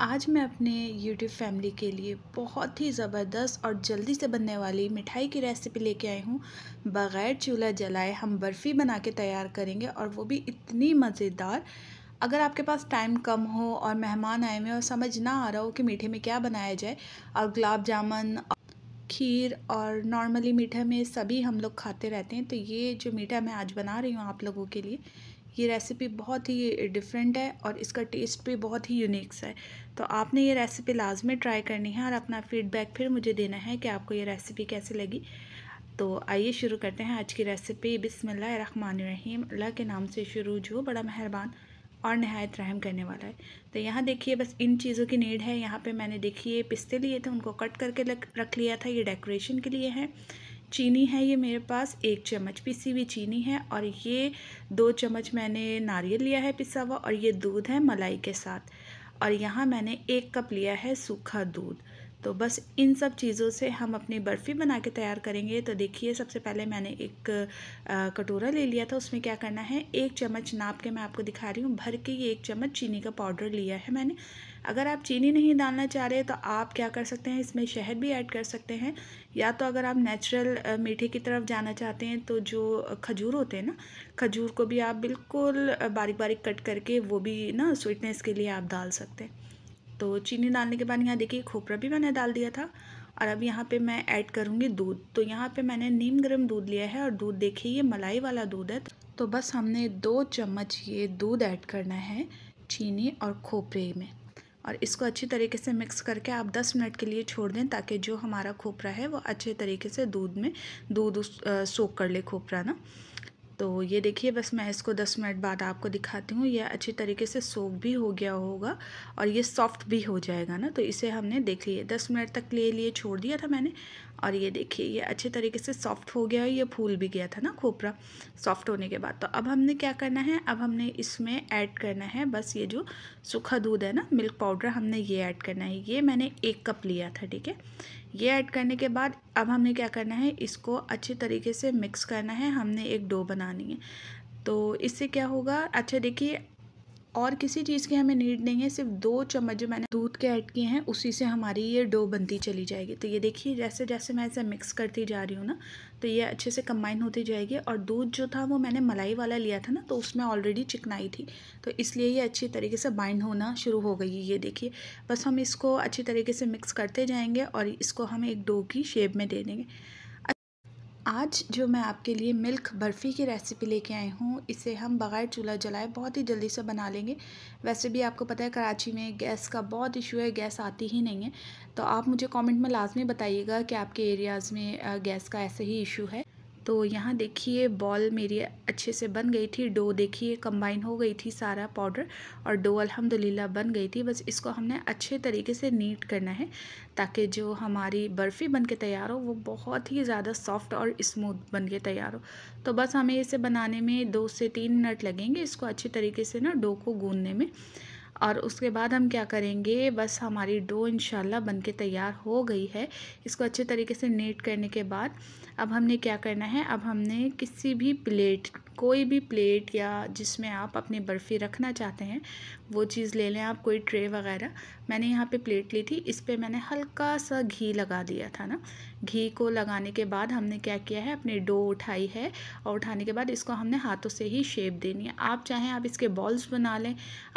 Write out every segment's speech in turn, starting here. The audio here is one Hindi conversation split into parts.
आज मैं अपने YouTube फैमिली के लिए बहुत ही ज़बरदस्त और जल्दी से बनने वाली मिठाई की रेसिपी लेके आई हूँ बग़ैर चूल्हा जलाए हम बर्फ़ी बना के तैयार करेंगे और वो भी इतनी मज़ेदार अगर आपके पास टाइम कम हो और मेहमान आए हुए और समझ ना आ रहा हो कि मीठे में क्या बनाया जाए और गुलाब जामुन खीर और नॉर्मली मीठा में सभी हम लोग खाते रहते हैं तो ये जो मीठा मैं आज बना रही हूँ आप लोगों के लिए ये रेसिपी बहुत ही डिफरेंट है और इसका टेस्ट भी बहुत ही यूनिक सा है तो आपने ये रेसिपी लाजमी ट्राई करनी है और अपना फीडबैक फिर मुझे देना है कि आपको ये रेसिपी कैसी लगी तो आइए शुरू करते हैं आज की रेसिपी रहीम अल्लाह के नाम से शुरू जो बड़ा मेहरबान और नहायत रहम करने वाला है तो यहाँ देखिए बस इन चीज़ों की नीड है यहाँ पे मैंने देखिए पिस्ते लिए थे उनको कट करके रख लिया था ये डेकोरेशन के लिए है चीनी है ये मेरे पास एक चम्मच पिसी हुई चीनी है और ये दो चम्मच मैंने नारियल लिया है पिसा हुआ और ये दूध है मलाई के साथ और यहाँ मैंने एक कप लिया है सूखा दूध तो बस इन सब चीज़ों से हम अपनी बर्फ़ी बना के तैयार करेंगे तो देखिए सबसे पहले मैंने एक कटोरा ले लिया था उसमें क्या करना है एक चम्मच नाप के मैं आपको दिखा रही हूँ भर के ये एक चम्मच चीनी का पाउडर लिया है मैंने अगर आप चीनी नहीं डालना चाह रहे तो आप क्या कर सकते हैं इसमें शहद भी ऐड कर सकते हैं या तो अगर आप नेचुरल मीठे की तरफ जाना चाहते हैं तो जो खजूर होते हैं ना खजूर को भी आप बिल्कुल बारीक बारीक कट करके वो भी ना स्वीटनेस के लिए आप डाल सकते हैं तो चीनी डालने के बाद यहाँ देखिए खोपरा भी मैंने डाल दिया था और अब यहाँ पे मैं ऐड करूँगी दूध तो यहाँ पे मैंने नीम गर्म दूध लिया है और दूध देखिए ये मलाई वाला दूध है तो बस हमने दो चम्मच ये दूध ऐड करना है चीनी और खोपरे में और इसको अच्छी तरीके से मिक्स करके आप 10 मिनट के लिए छोड़ दें ताकि जो हमारा खोपरा है वो अच्छे तरीके से दूध में दूध सोख कर ले खोपरा ना तो ये देखिए बस मैं इसको 10 मिनट बाद आपको दिखाती हूँ ये अच्छी तरीके से सोख भी हो गया होगा और ये सॉफ्ट भी हो जाएगा ना तो इसे हमने देख लिए 10 मिनट तक ले लिए छोड़ दिया था मैंने और ये देखिए ये अच्छे तरीके से सॉफ्ट हो गया है ये फूल भी गया था ना खोपरा सॉफ्ट होने के बाद तो अब हमने क्या करना है अब हमने इसमें ऐड करना है बस ये जो सूखा दूध है ना मिल्क पाउडर हमने ये ऐड करना है ये मैंने एक कप लिया था ठीक है ये ऐड करने के बाद अब हमने क्या करना है इसको अच्छे तरीके से मिक्स करना है हमने एक डो बनानी है तो इससे क्या होगा अच्छा देखिए और किसी चीज़ की हमें नीड नहीं है सिर्फ दो चम्मच जो मैंने दूध के ऐड किए हैं उसी से हमारी ये डो बनती चली जाएगी तो ये देखिए जैसे जैसे मैं इसे मिक्स करती जा रही हूँ ना तो ये अच्छे से कंबाइन होती जाएगी और दूध जो था वो मैंने मलाई वाला लिया था ना तो उसमें ऑलरेडी चिकनाई थी तो इसलिए ये अच्छी तरीके से बाइंड होना शुरू हो गई ये देखिए बस हम इसको अच्छी तरीके से मिक्स करते जाएँगे और इसको हम एक डो की शेप में दे देंगे आज जो मैं आपके लिए मिल्क बर्फ़ी की रेसिपी लेके आई हूँ इसे हम बग़ैर चूल्हा जलाए बहुत ही जल्दी से बना लेंगे वैसे भी आपको पता है कराची में गैस का बहुत इशू है गैस आती ही नहीं है तो आप मुझे कमेंट में लाजमी बताइएगा कि आपके एरियाज़ में गैस का ऐसे ही इशू है तो यहाँ देखिए बॉल मेरी अच्छे से बन गई थी डो देखिए कंबाइन हो गई थी सारा पाउडर और डो अल्हम्दुलिल्लाह बन गई थी बस इसको हमने अच्छे तरीके से नीट करना है ताकि जो हमारी बर्फ़ी बन के तैयार हो वो बहुत ही ज़्यादा सॉफ्ट और स्मूथ बन के तैयार हो तो बस हमें इसे बनाने में दो से तीन मिनट लगेंगे इसको अच्छे तरीके से ना डो को गूँधने में और उसके बाद हम क्या करेंगे बस हमारी डो इनशाला बन के तैयार हो गई है इसको अच्छे तरीके से नेट करने के बाद अब हमने क्या करना है अब हमने किसी भी प्लेट कोई भी प्लेट या जिसमें आप अपनी बर्फ़ी रखना चाहते हैं वो चीज़ ले लें आप कोई ट्रे वगैरह मैंने यहाँ पे प्लेट ली थी इस पर मैंने हल्का सा घी लगा दिया था ना घी को लगाने के बाद हमने क्या किया है अपनी डो उठाई है और उठाने के बाद इसको हमने हाथों से ही शेप देनी है आप चाहें आप इसके बॉल्स बना लें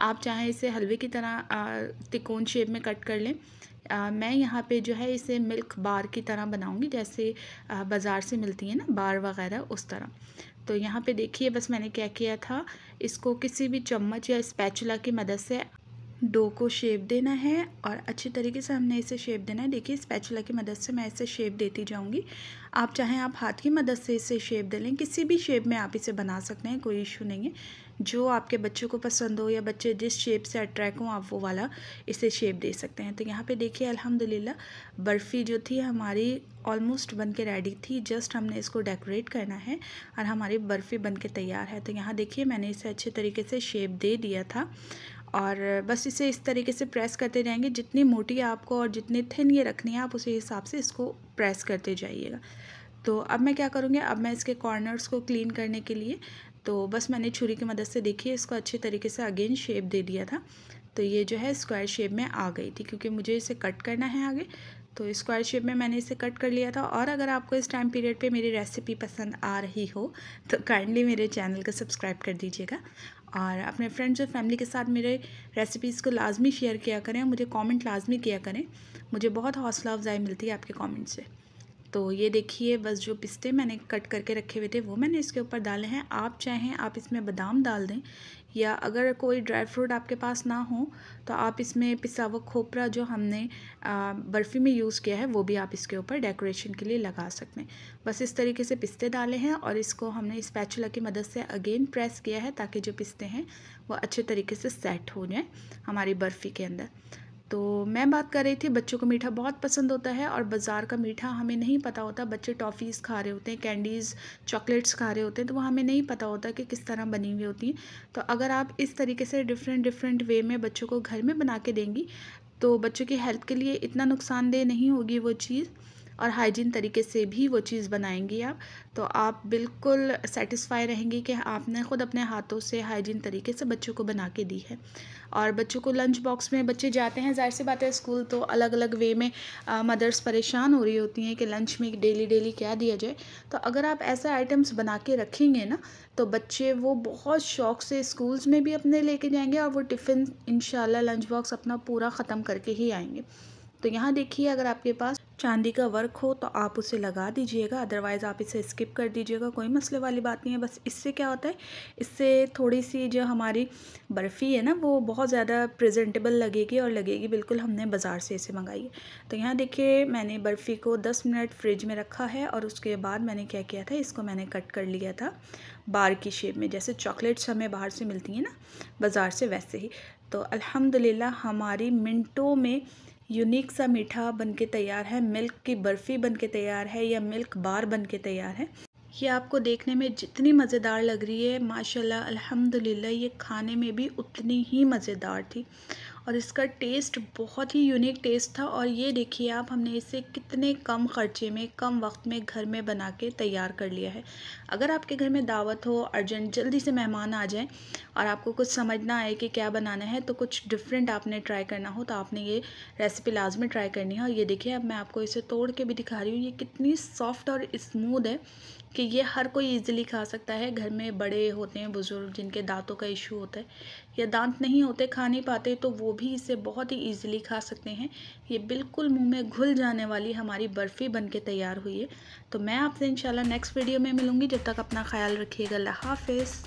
आप चाहें इसे हलवे की तरह तिकोन शेप में कट कर लें आ, मैं यहाँ पे जो है इसे मिल्क बार की तरह बनाऊंगी जैसे बाज़ार से मिलती है ना बार वगैरह उस तरह तो यहाँ पे देखिए बस मैंने क्या किया था इसको किसी भी चम्मच या स्पैचुला की मदद से डो को शेप देना है और अच्छे तरीके से हमने इसे शेप देना है देखिए स्पैचुला की मदद से मैं इसे शेप देती जाऊँगी आप चाहें आप हाथ की मदद से इसे शेप दे लें किसी भी शेप में आप इसे बना सकते हैं कोई इशू नहीं है जो आपके बच्चों को पसंद हो या बच्चे जिस शेप से अट्रैक्ट हों आप वो वाला इसे शेप दे सकते हैं तो यहाँ पे देखिए अल्हम्दुलिल्लाह बर्फ़ी जो थी हमारी ऑलमोस्ट बन के रेडी थी जस्ट हमने इसको डेकोरेट करना है और हमारी बर्फ़ी बन के तैयार है तो यहाँ देखिए मैंने इसे अच्छे तरीके से शेप दे दिया था और बस इसे इस तरीके से प्रेस करते जाएंगे जितनी मोटी आपको और जितनी थिन ये रखनी है आप उसी हिसाब से इसको प्रेस करते जाइएगा तो अब मैं क्या करूँगी अब मैं इसके कॉर्नर्स को क्लीन करने के लिए तो बस मैंने छुरी की मदद से देखिए इसको अच्छे तरीके से अगेन शेप दे दिया था तो ये जो है स्क्वायर शेप में आ गई थी क्योंकि मुझे इसे कट करना है आगे तो स्क्वायर शेप में मैंने इसे कट कर लिया था और अगर आपको इस टाइम पीरियड पे मेरी रेसिपी पसंद आ रही हो तो काइंडली मेरे चैनल को सब्सक्राइब कर दीजिएगा और अपने फ्रेंड्स और फैमिली के साथ मेरे रेसिपीज़ को लाजमी शेयर किया करें मुझे कमेंट लाजमी किया करें मुझे बहुत हौसला अफजाई मिलती है आपके कमेंट से तो ये देखिए बस जो पिस्ते मैंने कट करके रखे हुए थे वो मैंने इसके ऊपर डाले हैं आप चाहें आप इसमें बादाम डाल दें या अगर कोई ड्राई फ्रूट आपके पास ना हो तो आप इसमें पिसा हुआ खोपरा जो हमने बर्फ़ी में यूज़ किया है वो भी आप इसके ऊपर डेकोरेशन के लिए लगा सकते हैं बस इस तरीके से पिस्ते डाले हैं और इसको हमने इस पैचुला की मदद से अगेन प्रेस किया है ताकि जो पिस्ते हैं वो अच्छे तरीके से सेट हो जाएँ हमारी बर्फ़ी के अंदर तो मैं बात कर रही थी बच्चों को मीठा बहुत पसंद होता है और बाज़ार का मीठा हमें नहीं पता होता बच्चे टॉफ़ीज़ खा रहे होते हैं कैंडीज़ चॉकलेट्स खा रहे होते हैं तो वह हमें नहीं पता होता कि किस तरह बनी हुई होती हैं तो अगर आप इस तरीके से डिफरेंट डिफरेंट वे में बच्चों को घर में बना के देंगी तो बच्चों की हेल्थ के लिए इतना नुकसानदेह नहीं होगी वो चीज़ और हाइजीन तरीके से भी वो चीज़ बनाएंगी आप तो आप बिल्कुल सेटिस्फाई रहेंगी कि आपने ख़ुद अपने हाथों से हाइजीन तरीके से बच्चों को बना के दी है और बच्चों को लंच बॉक्स में बच्चे जाते हैं जाहिर सी बात है स्कूल तो अलग अलग वे में आ, मदर्स परेशान हो रही होती हैं कि लंच में डेली डेली क्या दिया जाए तो अगर आप ऐसे आइटम्स बना के रखेंगे ना तो बच्चे वो बहुत शौक से स्कूल्स में भी अपने लेके जाएंगे और वो टिफ़िन इन लंच बॉक्स अपना पूरा ख़त्म करके ही आएंगे तो यहाँ देखिए अगर आपके पास चांदी का वर्क हो तो आप उसे लगा दीजिएगा अदरवाइज़ आप इसे स्किप कर दीजिएगा कोई मसले वाली बात नहीं है बस इससे क्या होता है इससे थोड़ी सी जो हमारी बर्फ़ी है ना वो बहुत ज़्यादा प्रेजेंटेबल लगेगी और लगेगी बिल्कुल हमने बाज़ार से इसे मंगाई है तो यहाँ देखिए मैंने बर्फ़ी को दस मिनट फ्रिज में रखा है और उसके बाद मैंने क्या किया था इसको मैंने कट कर लिया था बार की शेप में जैसे चॉकलेट्स हमें बाहर से मिलती हैं ना बाज़ार से वैसे ही तो अलहमदिल्ला हमारी मिनटों में यूनिक सा मीठा बन के तैयार है मिल्क की बर्फ़ी बन के तैयार है या मिल्क बार बन के तैयार है ये आपको देखने में जितनी मज़ेदार लग रही है माशाल्लाह अल्हम्दुलिल्लाह ये खाने में भी उतनी ही मज़ेदार थी और इसका टेस्ट बहुत ही यूनिक टेस्ट था और ये देखिए आप हमने इसे कितने कम खर्चे में कम वक्त में घर में बना के तैयार कर लिया है अगर आपके घर में दावत हो अर्जेंट जल्दी से मेहमान आ जाएं और आपको कुछ समझना आए कि क्या बनाना है तो कुछ डिफरेंट आपने ट्राई करना हो तो आपने ये रेसिपी लाजमी ट्राई करनी है और ये देखिए अब मैं आपको इसे तोड़ के भी दिखा रही हूँ ये कितनी सॉफ्ट और स्मूद है कि ये हर कोई ईजिली खा सकता है घर में बड़े होते हैं बुज़ुर्ग जिनके दांतों का इशू होता है या दांत नहीं होते खा नहीं पाते तो वो भी इसे बहुत ही ईजिली खा सकते हैं ये बिल्कुल मुंह में घुल जाने वाली हमारी बर्फ़ी बन के तैयार हुई है तो मैं आपसे इंशाल्लाह नेक्स्ट वीडियो में मिलूँगी जब तक अपना ख्याल रखिएगा हाफिज़